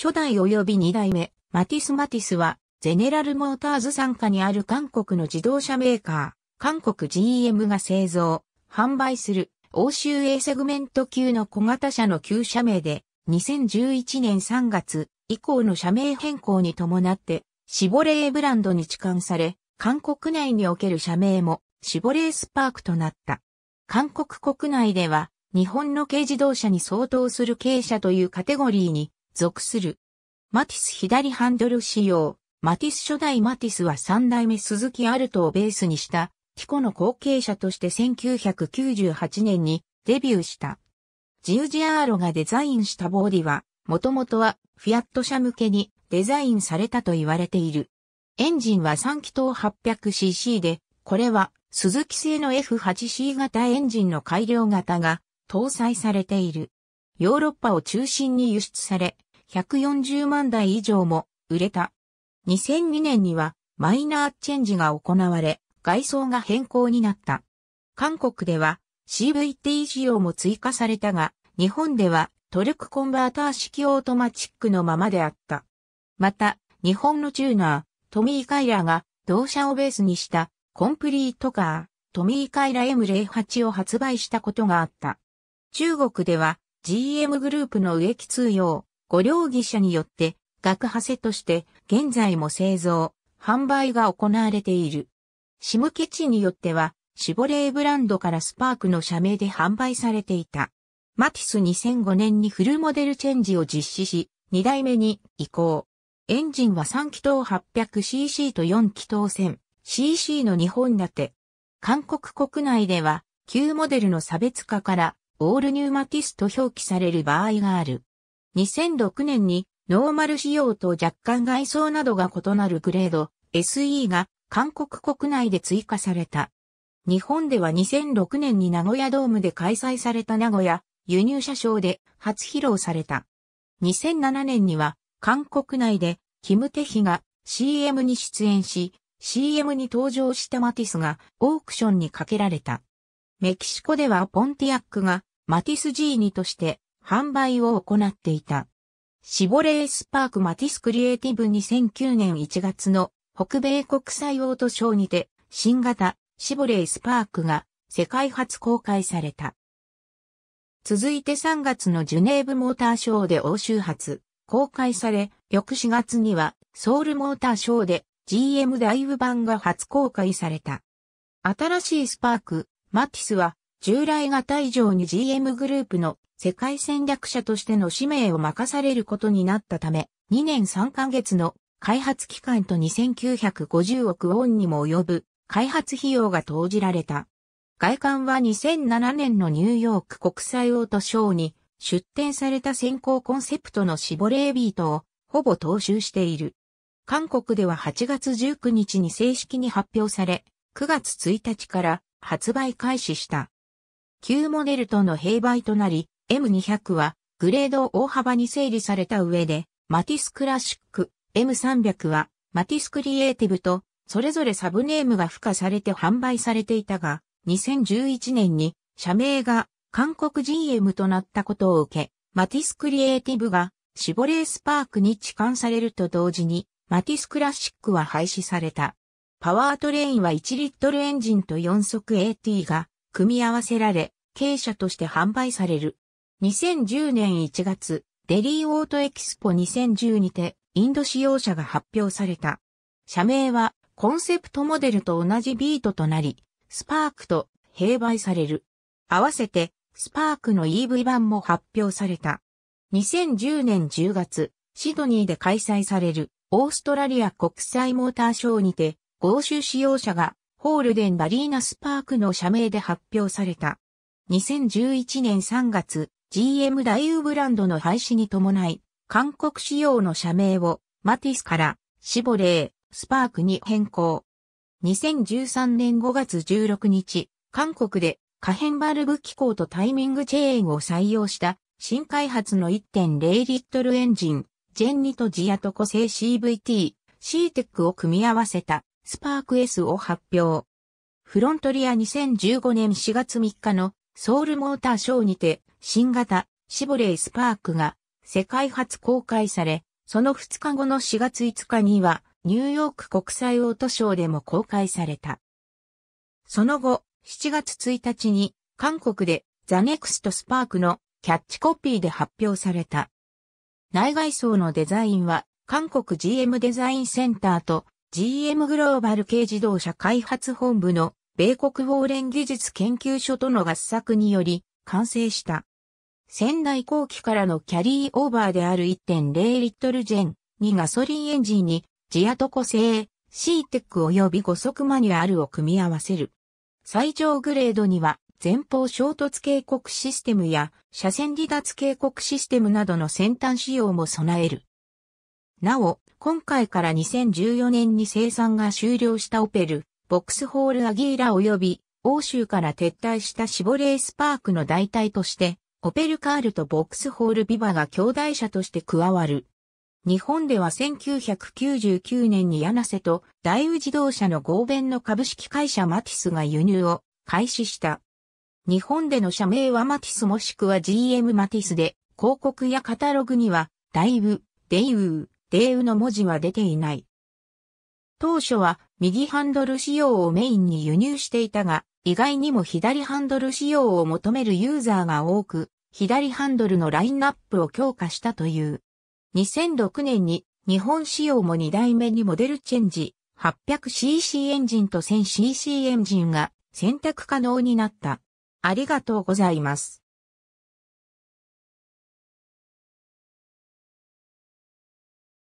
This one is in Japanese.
初代及び二代目、マティス・マティスは、ゼネラル・モーターズ傘下にある韓国の自動車メーカー、韓国 GM が製造、販売する、欧州 A セグメント級の小型車の旧車名で、2011年3月以降の社名変更に伴って、シボレーブランドに置換され、韓国内における社名も、シボレースパークとなった。韓国国内では、日本の軽自動車に相当する軽車というカテゴリーに属する。マティス左ハンドル仕様。マティス初代マティスは三代目鈴木アルトをベースにした、ティコの後継者として1998年にデビューした。ジウジアーロがデザインしたボーディは、もともとはフィアット社向けにデザインされたと言われている。エンジンは3気筒 800cc で、これは鈴木製の F8C 型エンジンの改良型が搭載されている。ヨーロッパを中心に輸出され、140万台以上も売れた。2002年にはマイナーチェンジが行われ、外装が変更になった。韓国では CVT 仕様も追加されたが、日本ではトルクコンバーター式オートマチックのままであった。また、日本のチューナー、トミー・カイラが同社をベースにしたコンプリートカー、トミー・カイラ M08 を発売したことがあった。中国では GM グループの植木通用、ご両義者によって、学派生として、現在も製造、販売が行われている。シムケンによっては、シボレーブランドからスパークの社名で販売されていた。マティス2005年にフルモデルチェンジを実施し、2代目に移行。エンジンは3気筒 800cc と4気筒 1000cc の2本立て。韓国国内では、旧モデルの差別化から、オールニューマティスと表記される場合がある。2006年にノーマル仕様と若干外装などが異なるグレード SE が韓国国内で追加された。日本では2006年に名古屋ドームで開催された名古屋輸入車ーで初披露された。2007年には韓国内でキムテヒが CM に出演し、CM に登場したマティスがオークションにかけられた。メキシコではポンティアックがマティスジーニとして販売を行っていた。シボレースパークマティスクリエイティブ2009年1月の北米国際オートショーにて新型シボレースパークが世界初公開された。続いて3月のジュネーブモーターショーで欧州発公開され、翌4月にはソウルモーターショーで GM ダイブ版が初公開された。新しいスパーク、マティスは従来型以上に GM グループの世界戦略者としての使命を任されることになったため、2年3ヶ月の開発期間と2950億ウォンにも及ぶ開発費用が投じられた。外観は2007年のニューヨーク国際オートショーに出展された先行コンセプトのシボレービートをほぼ踏襲している。韓国では8月19日に正式に発表され、9月1日から発売開始した。旧モデルとの併売となり、M200 はグレードを大幅に整理された上で、マティスクラシック、M300 はマティスクリエイティブとそれぞれサブネームが付加されて販売されていたが、2011年に社名が韓国 GM となったことを受け、マティスクリエイティブがシボレースパークに置換されると同時に、マティスクラシックは廃止された。パワートレインは1リットルエンジンと4速 AT が組み合わせられ、軽車として販売される。2010年1月、デリーオートエキスポ2010にて、インド使用車が発表された。社名は、コンセプトモデルと同じビートとなり、スパークと併売される。合わせて、スパークの EV 版も発表された。2010年10月、シドニーで開催されるオーストラリア国際モーターショーにて、合衆使用者がホールデンバリーナスパークの社名で発表された。2011年3月、GM 大イウブランドの廃止に伴い、韓国仕様の社名をマティスからシボレー、スパークに変更。2013年5月16日、韓国で可変バルブ機構とタイミングチェーンを採用した新開発の1.0リットルエンジン、ジェンニとジアと個性 CVT、シーテックを組み合わせたスパーク S を発表。フロントリア2015年4月3日のソウルモーターショーにて新型シボレースパークが世界初公開され、その2日後の4月5日にはニューヨーク国際オートショーでも公開された。その後、7月1日に韓国でザネクストスパークのキャッチコピーで発表された。内外装のデザインは韓国 GM デザインセンターと GM グローバル軽自動車開発本部の米国ウォーレン技術研究所との合作により完成した。仙台後期からのキャリーオーバーである1.0リットルジェン2ガソリンエンジンにジアトコ製 c テック及び5速マニュアルを組み合わせる。最上グレードには前方衝突警告システムや車線離脱警告システムなどの先端仕様も備える。なお、今回から2014年に生産が終了したオペル、ボックスホールアギーラ及び欧州から撤退したシボレースパークの代替として、オペルカールとボックスホールビバが兄弟車として加わる。日本では1999年に柳瀬と大宇自動車の合弁の株式会社マティスが輸入を開始した。日本での社名はマティスもしくは GM マティスで、広告やカタログには、ダイウ・デイウー、デーウの文字は出ていない。当初は右ハンドル仕様をメインに輸入していたが、意外にも左ハンドル仕様を求めるユーザーが多く、左ハンドルのラインナップを強化したという。2006年に日本仕様も2代目にモデルチェンジ、800cc エンジンと 1000cc エンジンが選択可能になった。ありがとうございます。